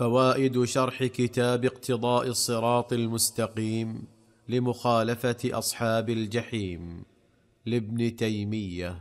فوائد شرح كتاب اقتضاء الصراط المستقيم لمخالفه اصحاب الجحيم لابن تيميه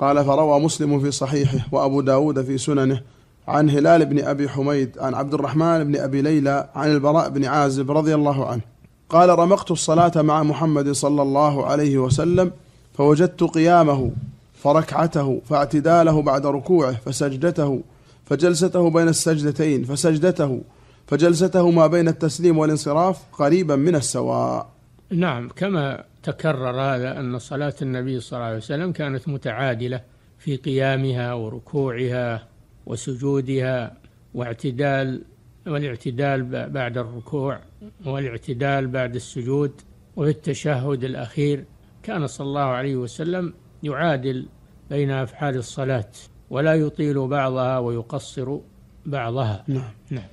قال فروى مسلم في صحيحه وابو داود في سننه عن هلال بن ابي حميد عن عبد الرحمن بن ابي ليلى عن البراء بن عازب رضي الله عنه قال رمقت الصلاه مع محمد صلى الله عليه وسلم فوجدت قيامه فركعته فاعتداله بعد ركوعه فسجدته فجلسته بين السجدتين فسجدته فجلسته ما بين التسليم والانصراف قريبا من السواء نعم كما تكرر هذا أن صلاة النبي صلى الله عليه وسلم كانت متعادلة في قيامها وركوعها وسجودها واعتدال والاعتدال بعد الركوع والاعتدال بعد السجود وفي التشهد الأخير كان صلى الله عليه وسلم يعادل بين أفعال الصلاة ولا يطيل بعضها ويقصر بعضها نعم نعم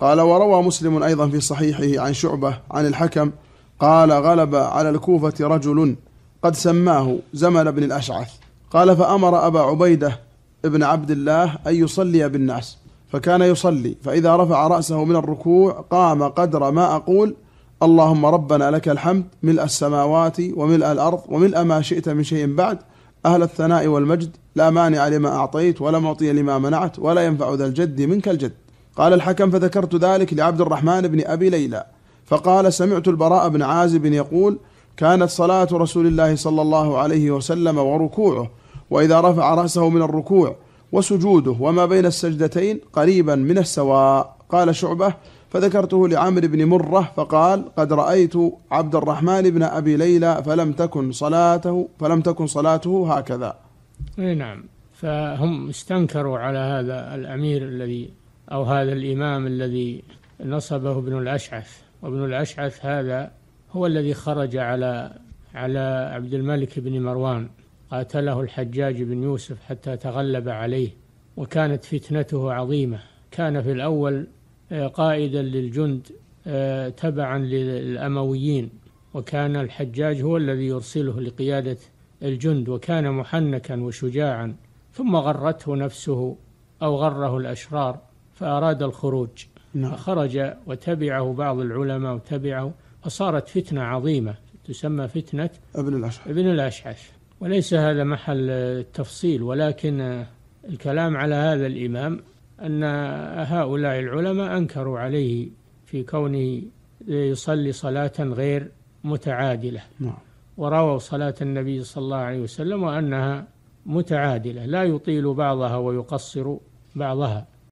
قال وروى مسلم أيضا في صحيحه عن شعبة عن الحكم قال غلب على الكوفة رجل قد سماه زمن بن الأشعث قال فأمر أبا عبيدة ابن عبد الله أن يصلي بالناس فكان يصلي فإذا رفع رأسه من الركوع قام قدر ما أقول اللهم ربنا لك الحمد ملء السماوات وملء الأرض وملء ما شئت من شيء بعد أهل الثناء والمجد لا مانع لما أعطيت ولا معطي لما منعت ولا ينفع ذا الجد منك الجد قال الحكم فذكرت ذلك لعبد الرحمن بن أبي ليلى فقال سمعت البراء بن عازب يقول كانت صلاة رسول الله صلى الله عليه وسلم وركوعه وإذا رفع رأسه من الركوع وسجوده وما بين السجدتين قريبا من السواء قال شعبة فذكرته لعامر بن مرة فقال قد رأيت عبد الرحمن بن أبي ليلى فلم تكن صلاته فلم تكن صلاته هكذا أي نعم فهم استنكروا على هذا الأمير الذي أو هذا الإمام الذي نصبه ابن الأشعث وابن الأشعث هذا هو الذي خرج على على عبد الملك بن مروان قاتله الحجاج بن يوسف حتى تغلب عليه وكانت فتنته عظيمة كان في الأول آه، قائدا للجند آه، تبعا للأمويين وكان الحجاج هو الذي يرسله لقيادة الجند وكان محنكا وشجاعا ثم غرته نفسه أو غره الأشرار فأراد الخروج نعم. فخرج وتبعه بعض العلماء وتبعه فصارت فتنة عظيمة تسمى فتنة ابن الأشعث ابن الأشعث وليس هذا محل التفصيل ولكن الكلام على هذا الإمام أن هؤلاء العلماء أنكروا عليه في كونه يصلي صلاة غير متعادلة نعم. ورووا صلاة النبي صلى الله عليه وسلم وأنها متعادلة لا يطيل بعضها ويقصر بعضها